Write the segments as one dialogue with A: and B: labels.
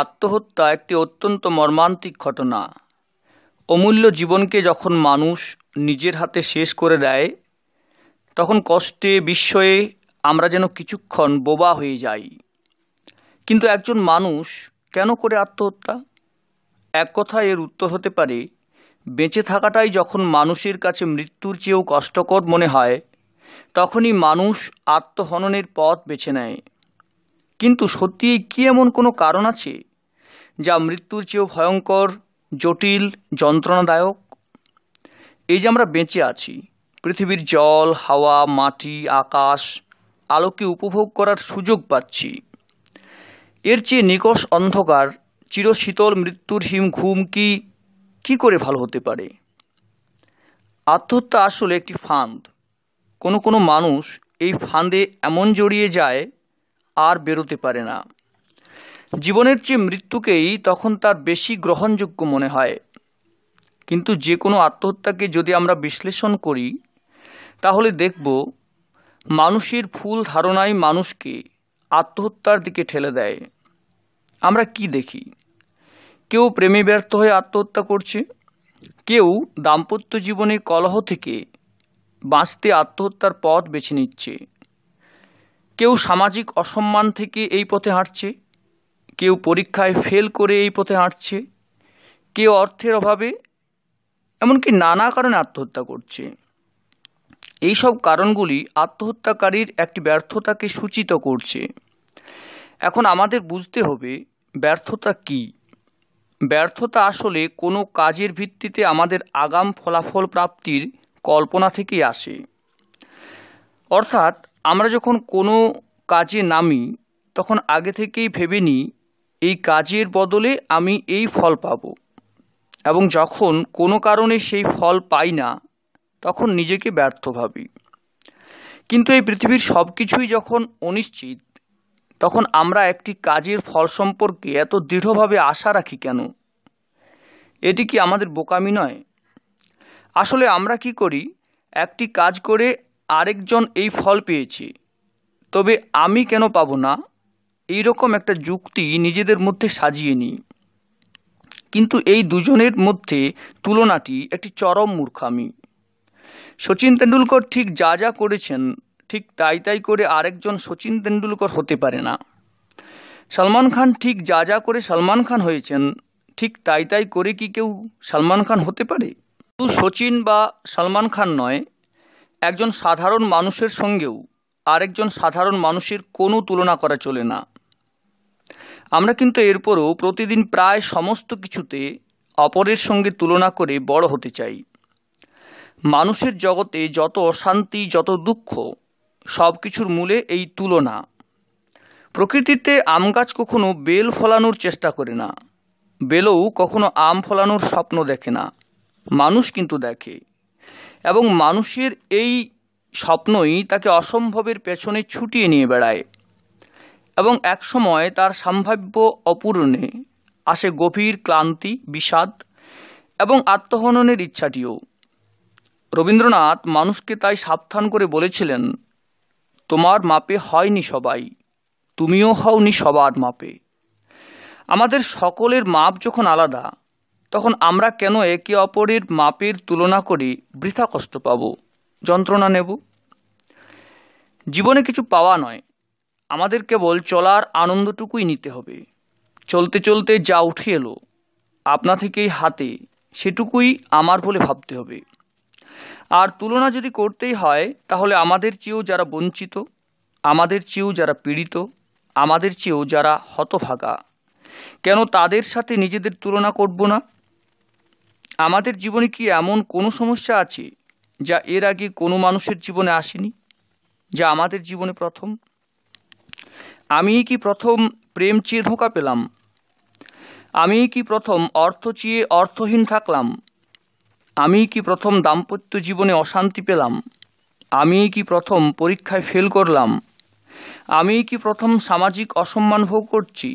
A: আত্মহত্যা একটি অত্যন্ত মর্মান্তিক ঘটনা অমূল্য জীবনকে যখন মানুষ নিজের হাতে শেষ করে দেয় তখন কষ্টে বিস্ময়ে আমরা যেন কিছুক্ষণ বোবা হয়ে যাই কিন্তু একজন মানুষ কেন করে আত্মহত্যা এক কথা এর উত্তর হতে পারে বেঁচে থাকাটাই যখন মানুষের কাছে মৃত্যুর চেয়েও কষ্টকর মনে হয় তখনই মানুষ আত্মহননের পথ বেছে নেয় কিন্তু সত্যি কি এমন কোনো কারণ আছে যা মৃত্যুর চেয়েও ভয়ঙ্কর জটিল যন্ত্রণাদায়ক এই যে আমরা বেঁচে আছি পৃথিবীর জল হাওয়া মাটি আকাশ আলোকে উপভোগ করার সুযোগ পাচ্ছি এর চেয়ে নিকশ অন্ধকার চিরশীতল মৃত্যুর হিম ঘুম কি কী করে ভালো হতে পারে আত্মহত্যা আসলে একটি ফান্দ কোনো কোনো মানুষ এই ফাঁদে এমন জড়িয়ে যায় আর বেরোতে পারে না জীবনের চেয়ে মৃত্যুকেই তখন তার বেশি গ্রহণযোগ্য মনে হয় কিন্তু যে কোনো আত্মহত্যাকে যদি আমরা বিশ্লেষণ করি তাহলে দেখব মানুষের ফুল ধারণাই মানুষকে আত্মহত্যার দিকে ঠেলে দেয় আমরা কি দেখি কেউ প্রেমে ব্যর্থ হয়ে আত্মহত্যা করছে কেউ দাম্পত্য জীবনে কলহ থেকে বাঁচতে আত্মহত্যার পথ বেছে নিচ্ছে কেউ সামাজিক অসম্মান থেকে এই পথে হাঁটছে কেউ পরীক্ষায় ফেল করে এই পথে হাঁটছে কেউ অর্থের অভাবে এমনকি নানা কারণে আত্মহত্যা করছে এই সব কারণগুলি আত্মহত্যাকারীর একটি ব্যর্থতাকে সূচিত করছে এখন আমাদের বুঝতে হবে ব্যর্থতা কি ব্যর্থতা আসলে কোনো কাজের ভিত্তিতে আমাদের আগাম ফলাফল প্রাপ্তির কল্পনা থেকেই আসে অর্থাৎ আমরা যখন কোনো কাজে নামি তখন আগে থেকেই ভেবে নিই এই কাজের বদলে আমি এই ফল পাব এবং যখন কোনো কারণে সেই ফল পাই না তখন নিজেকে ব্যর্থ ভাবি কিন্তু এই পৃথিবীর সব কিছুই যখন অনিশ্চিত তখন আমরা একটি কাজের ফল সম্পর্কে এত দৃঢ়ভাবে আশা রাখি কেন এটি কি আমাদের বোকামি নয় আসলে আমরা কি করি একটি কাজ করে আরেকজন এই ফল পেয়েছে তবে আমি কেন পাবো না এই রকম একটা যুক্তি নিজেদের মধ্যে সাজিয়ে নিই কিন্তু এই দুজনের মধ্যে তুলনাটি একটি চরম মূর্খামি সচিন তেন্ডুলকর ঠিক যা যা করেছেন ঠিক তাই তাই করে আরেকজন সচিন তেন্ডুলকর হতে পারে না সালমান খান ঠিক যা যা করে সালমান খান হয়েছেন ঠিক তাই তাই করে কি কেউ সালমান খান হতে পারে শুধু সচিন বা সালমান খান নয় একজন সাধারণ মানুষের সঙ্গেও আরেকজন সাধারণ মানুষের কোনো তুলনা করা চলে না আমরা কিন্তু এরপরও প্রতিদিন প্রায় সমস্ত কিছুতে অপরের সঙ্গে তুলনা করে বড় হতে চাই মানুষের জগতে যত অশান্তি যত দুঃখ সব কিছুর মূলে এই তুলনা প্রকৃতিতে আম গাছ কখনো বেল ফলানোর চেষ্টা করে না বেলও কখনো আম ফলানোর স্বপ্ন দেখে না মানুষ কিন্তু দেখে এবং মানুষের এই স্বপ্নই তাকে অসম্ভবের পেছনে ছুটিয়ে নিয়ে বেড়ায় এবং এক সময় তার সম্ভাব্য অপূরণে আসে গভীর ক্লান্তি বিষাদ এবং আত্মহননের ইচ্ছাটিও রবীন্দ্রনাথ মানুষকে তাই সাবধান করে বলেছিলেন তোমার মাপে হয়নি সবাই তুমিও হওনি সবার মাপে আমাদের সকলের মাপ যখন আলাদা তখন আমরা কেন একে অপরের মাপের তুলনা করে বৃথা কষ্ট পাব যন্ত্রণা নেব জীবনে কিছু পাওয়া নয় আমাদের কেবল চলার আনন্দটুকুই নিতে হবে চলতে চলতে যা উঠে এলো আপনা থেকেই হাতে সেটুকুই আমার বলে ভাবতে হবে আর তুলনা যদি করতেই হয় তাহলে আমাদের চেয়েও যারা বঞ্চিত আমাদের চেয়েও যারা পীড়িত আমাদের চেয়েও যারা হতভাগা কেন তাদের সাথে নিজেদের তুলনা করব না আমাদের জীবনে কি এমন কোনো সমস্যা আছে যা এর আগে কোনো মানুষের জীবনে আসেনি যা আমাদের জীবনে প্রথম আমি কি প্রথম প্রেম চেয়ে ধোকা পেলাম আমি কি প্রথম অর্থ চেয়ে অর্থহীন থাকলাম আমি কি প্রথম দাম্পত্য জীবনে অশান্তি পেলাম আমি কি প্রথম পরীক্ষায় ফেল করলাম আমি কি প্রথম সামাজিক অসম্মান ভোগ করছি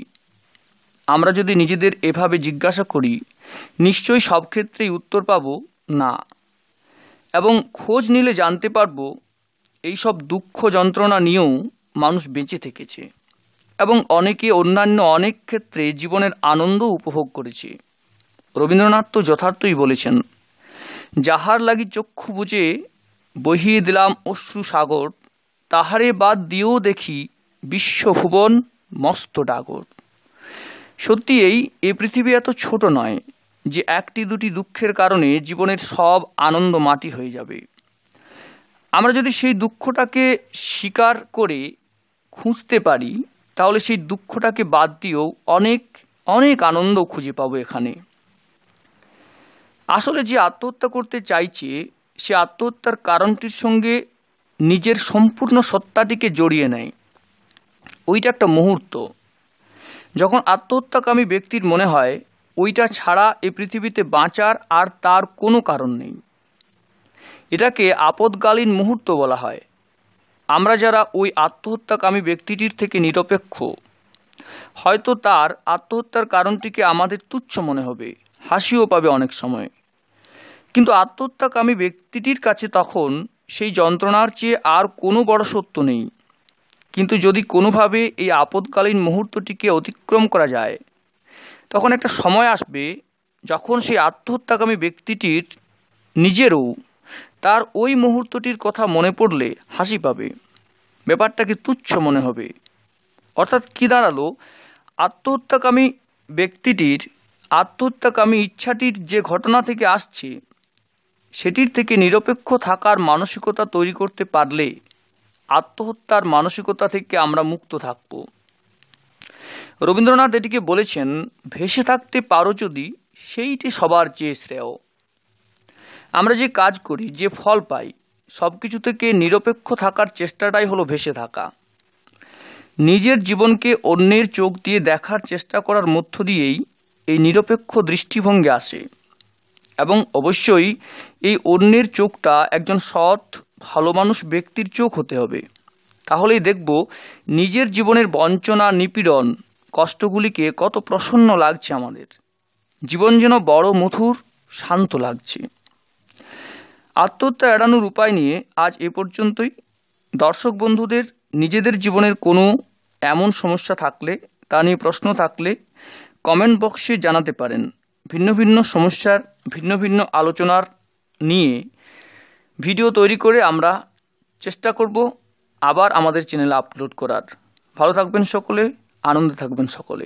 A: আমরা যদি নিজেদের এভাবে জিজ্ঞাসা করি নিশ্চয়ই সব ক্ষেত্রেই উত্তর পাব না এবং খোঁজ নিলে জানতে পারব এইসব দুঃখ যন্ত্রণা নিয়েও মানুষ বেঁচে থেকেছে এবং অনেকে অন্যান্য অনেক ক্ষেত্রে জীবনের আনন্দ উপভোগ করেছে রবীন্দ্রনাথ তো যথার্থই বলেছেন যাহার লাগি চক্ষু বুঝে বহিয়ে দিলাম অশ্রু সাগর তাহারে বাদ দিয়েও দেখি বিশ্বভুবন মস্ত ডাগর সত্যি এই এ পৃথিবী এত ছোট নয় যে একটি দুটি দুঃখের কারণে জীবনের সব আনন্দ মাটি হয়ে যাবে আমরা যদি সেই দুঃখটাকে স্বীকার করে খুঁজতে পারি তাহলে সেই দুঃখটাকে বাদ দিয়েও অনেক অনেক আনন্দ খুঁজে পাবো এখানে আসলে যে আত্মহত্যা করতে চাইছে সে আত্মহত্যার কারণটির সঙ্গে নিজের সম্পূর্ণ সত্তাটিকে জড়িয়ে নেয় ওইটা একটা মুহূর্ত যখন আত্মহত্যাকামী ব্যক্তির মনে হয় ওইটা ছাড়া এ পৃথিবীতে বাঁচার আর তার কোনো কারণ নেই এটাকে আপদকালীন মুহূর্ত বলা হয় আমরা যারা ওই আত্মহত্যাকামী ব্যক্তিটির থেকে নিরপেক্ষ হয়তো তার আত্মহত্যার কারণটিকে আমাদের তুচ্ছ মনে হবে হাসিও পাবে অনেক সময় কিন্তু আত্মহত্যাকামী ব্যক্তিটির কাছে তখন সেই যন্ত্রণার চেয়ে আর কোনো বড় সত্য নেই কিন্তু যদি কোনোভাবে এই আপদকালীন মুহূর্তটিকে অতিক্রম করা যায় তখন একটা সময় আসবে যখন সেই আত্মহত্যাকামী ব্যক্তিটির নিজেরও তার ওই মুহূর্তটির কথা মনে পড়লে হাসি পাবে ব্যাপারটাকে তুচ্ছ মনে হবে অর্থাৎ কী দাঁড়ালো আত্মহত্যাকামী ব্যক্তিটির আত্মহত্যাকামী ইচ্ছাটির যে ঘটনা থেকে আসছে সেটির থেকে নিরপেক্ষ থাকার মানসিকতা তৈরি করতে পারলে আত্মহত্যার মানসিকতা থেকে আমরা মুক্ত থাকব রবীন্দ্রনাথ এটিকে বলেছেন ভেসে থাকতে পারো যদি সেইটি সবার চেয়ে শ্রেয় আমরা যে কাজ করি যে ফল পাই সব কিছু থেকে নিরপেক্ষ থাকার চেষ্টাটাই হলো ভেসে থাকা নিজের জীবনকে অন্যের চোখ দিয়ে দেখার চেষ্টা করার মধ্য দিয়েই এই নিরপেক্ষ দৃষ্টিভঙ্গি আসে এবং অবশ্যই এই অন্যের চোখটা একজন সৎ ভালো মানুষ ব্যক্তির চোখ হতে হবে তাহলেই দেখব নিজের জীবনের বঞ্চনা নিপীড়ন কষ্টগুলিকে কত প্রসন্ন লাগছে আমাদের জীবন যেন বড় মধুর শান্ত লাগছে আত্মহত্যা এড়ানোর উপায় নিয়ে আজ এ পর্যন্তই দর্শক বন্ধুদের নিজেদের জীবনের কোনো এমন সমস্যা থাকলে তা নিয়ে প্রশ্ন থাকলে কমেন্ট বক্সে জানাতে পারেন ভিন্ন ভিন্ন সমস্যার ভিন্ন ভিন্ন আলোচনার নিয়ে ভিডিও তৈরি করে আমরা চেষ্টা করব আবার আমাদের চ্যানেলে আপলোড করার ভালো থাকবেন সকলে আনন্দে থাকবেন সকলে